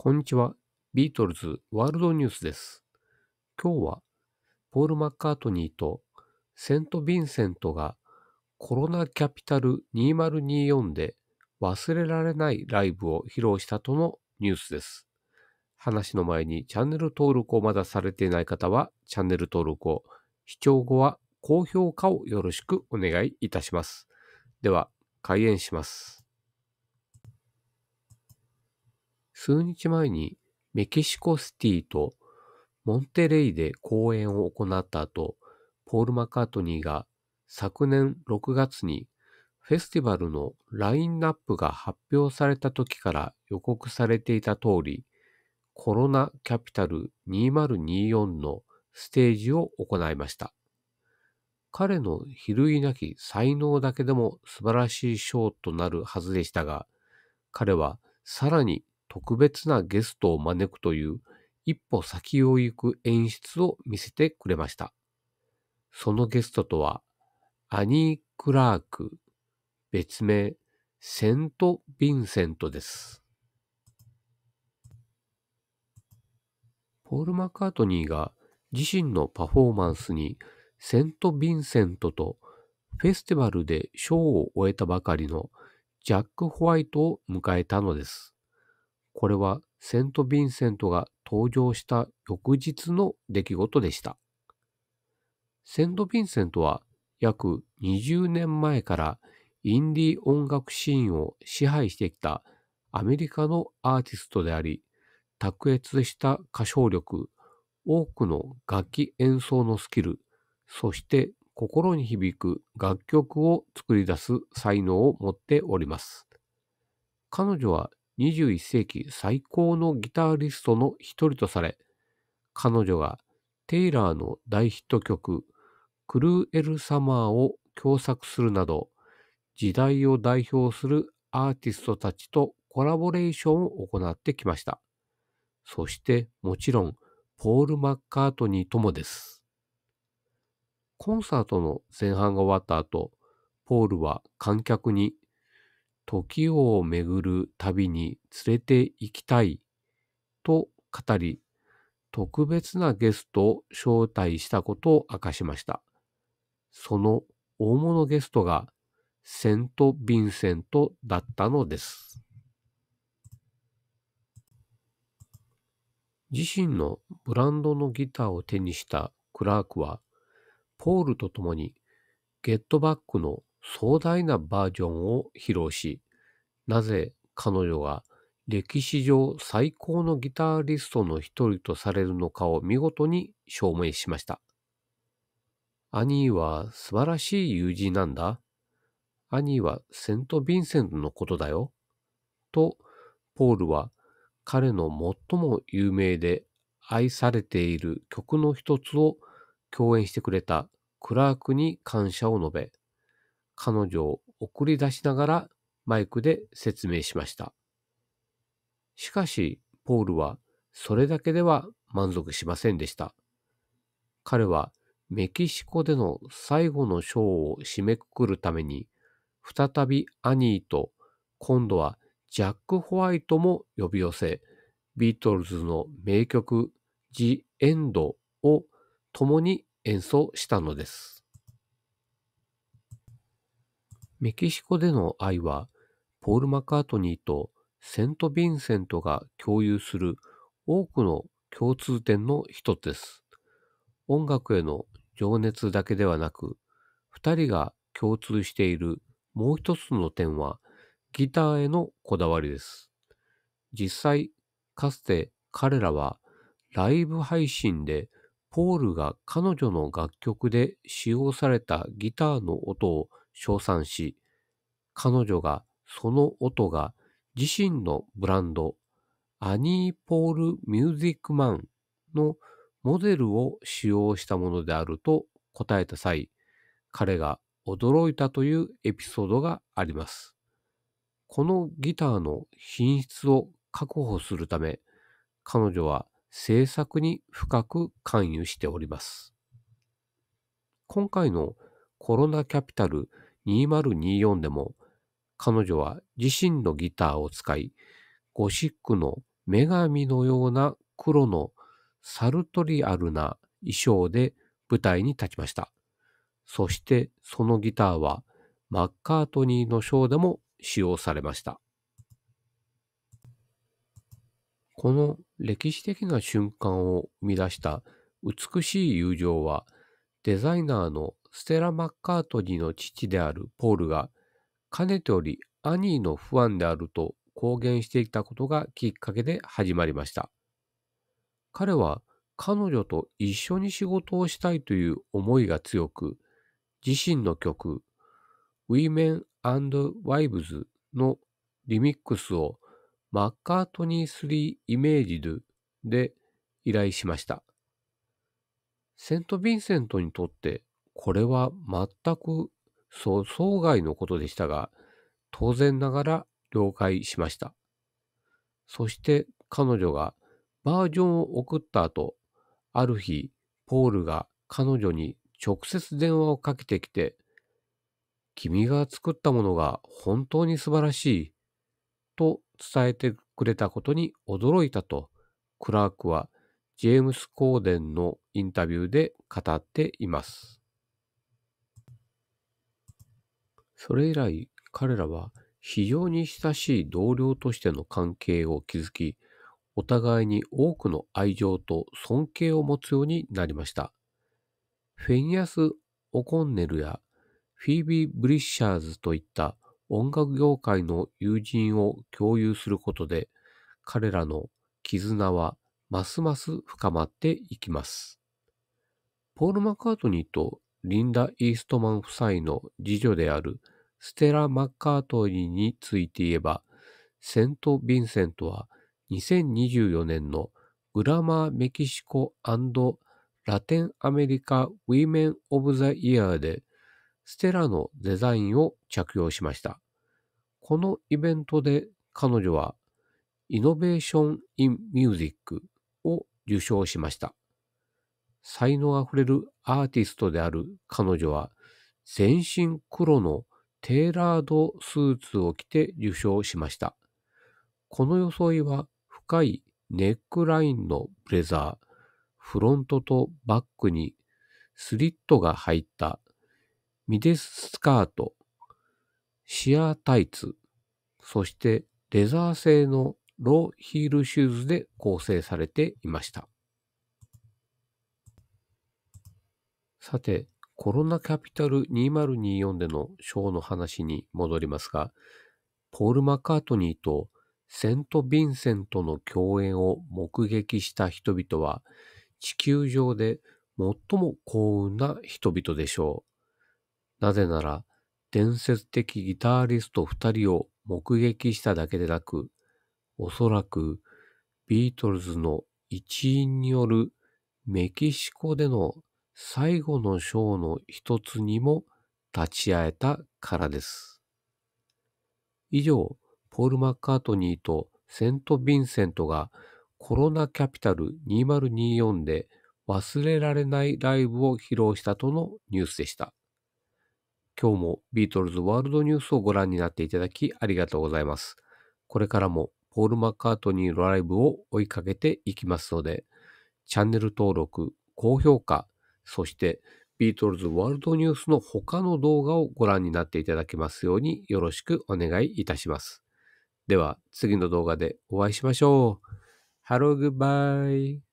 こんにちは。ビートルズワールドニュースです。今日はポール・マッカートニーとセント・ヴィンセントがコロナキャピタル2024で忘れられないライブを披露したとのニュースです。話の前にチャンネル登録をまだされていない方はチャンネル登録を、視聴後は高評価をよろしくお願いいたします。では、開演します。数日前にメキシコシティとモンテレイで公演を行った後、ポール・マカートニーが昨年6月にフェスティバルのラインナップが発表された時から予告されていた通り、コロナキャピタル2024のステージを行いました。彼の比類なき才能だけでも素晴らしいショーとなるはずでしたが、彼はさらに特別なゲストを招くという一歩先を行く演出を見せてくれました。そのゲストとは、アニー・クラーク、別名、セント・ヴィンセントです。ポール・マカートニーが自身のパフォーマンスにセント・ヴィンセントとフェスティバルでショーを終えたばかりのジャック・ホワイトを迎えたのです。これはセント・ヴィンセントが登場した翌日の出来事でした。セント・ヴィンセントは約20年前からインディ音楽シーンを支配してきたアメリカのアーティストであり、卓越した歌唱力、多くの楽器演奏のスキル、そして心に響く楽曲を作り出す才能を持っております。彼女は21世紀最高のギタリストの一人とされ、彼女がテイラーの大ヒット曲、クルーエル・サマーを共作するなど、時代を代表するアーティストたちとコラボレーションを行ってきました。そしてもちろん、ポール・マッカートニーともです。コンサートの前半が終わった後、ポールは観客に時を巡る旅に連れて行きたいと語り、特別なゲストを招待したことを明かしました。その大物ゲストがセント・ヴィンセントだったのです。自身のブランドのギターを手にしたクラークは、ポールと共にゲットバックの壮大なバージョンを披露し、なぜ彼女が歴史上最高のギタリストの一人とされるのかを見事に証明しました。兄は素晴らしい友人なんだ。兄はセント・ヴィンセントのことだよ。と、ポールは彼の最も有名で愛されている曲の一つを共演してくれたクラークに感謝を述べ、彼女を送り出しながらマイクで説明しました。しかし、ポールはそれだけでは満足しませんでした。彼はメキシコでの最後のショーを締めくくるために、再びアニーと今度はジャック・ホワイトも呼び寄せ、ビートルズの名曲、ジ・エンドを共に演奏したのです。メキシコでの愛は、ポール・マカートニーとセント・ヴィンセントが共有する多くの共通点の一つです。音楽への情熱だけではなく、二人が共通しているもう一つの点は、ギターへのこだわりです。実際、かつて彼らはライブ配信でポールが彼女の楽曲で使用されたギターの音を称賛し、彼女がその音が自身のブランド、アニー・ポール・ミュージック・マンのモデルを使用したものであると答えた際、彼が驚いたというエピソードがあります。このギターの品質を確保するため、彼女は制作に深く関与しております。今回のコロナキャピタル2024でも彼女は自身のギターを使い、ゴシックの女神のような黒のサルトリアルな衣装で舞台に立ちました。そしてそのギターはマッカートニーのショーでも使用されました。この歴史的な瞬間を生み出した美しい友情はデザイナーのステラ・マッカートニーの父であるポールがかねてより兄のファンであると公言していたことがきっかけで始まりました。彼は彼女と一緒に仕事をしたいという思いが強く、自身の曲、Women and Wives のリミックスをマッカートニー3イメージドで依頼しました。セント・ヴィンセントにとってこれは全くそう、当該のことでしたが、当然ながら了解しました。そして彼女がバージョンを送った後、ある日、ポールが彼女に直接電話をかけてきて、君が作ったものが本当に素晴らしい、と伝えてくれたことに驚いたと、クラークはジェームス・コーデンのインタビューで語っています。それ以来、彼らは非常に親しい同僚としての関係を築き、お互いに多くの愛情と尊敬を持つようになりました。フェニアス・オコンネルやフィービー・ブリッシャーズといった音楽業界の友人を共有することで、彼らの絆はますます深まっていきます。ポール・マカートニーとリンダ・イーストマン夫妻の次女であるステラ・マッカートニーについて言えば、セント・ヴィンセントは2024年のグラマー・メキシコラテンアメリカ・ウィメン・オブ・ザ・イヤーでステラのデザインを着用しました。このイベントで彼女はイノベーション・イン・ミュージックを受賞しました。才能あふれるアーティストである彼女は全身黒のテーラードスーツを着て受賞しました。この装いは深いネックラインのブレザー、フロントとバックにスリットが入ったミデススカート、シアータイツ、そしてレザー製のローヒールシューズで構成されていました。さて、コロナキャピタル2024でのショーの話に戻りますが、ポール・マカートニーとセント・ヴィンセントの共演を目撃した人々は、地球上で最も幸運な人々でしょう。なぜなら、伝説的ギターリスト二人を目撃しただけでなく、おそらくビートルズの一員によるメキシコでの最後の章の一つにも立ち会えたからです。以上、ポール・マッカートニーとセント・ヴィンセントがコロナキャピタル2024で忘れられないライブを披露したとのニュースでした。今日もビートルズワールドニュースをご覧になっていただきありがとうございます。これからもポール・マッカートニーのライブを追いかけていきますので、チャンネル登録、高評価、そしてビートルズワールドニュースの他の動画をご覧になっていただけますようによろしくお願いいたします。では次の動画でお会いしましょう。ハローグッバイ。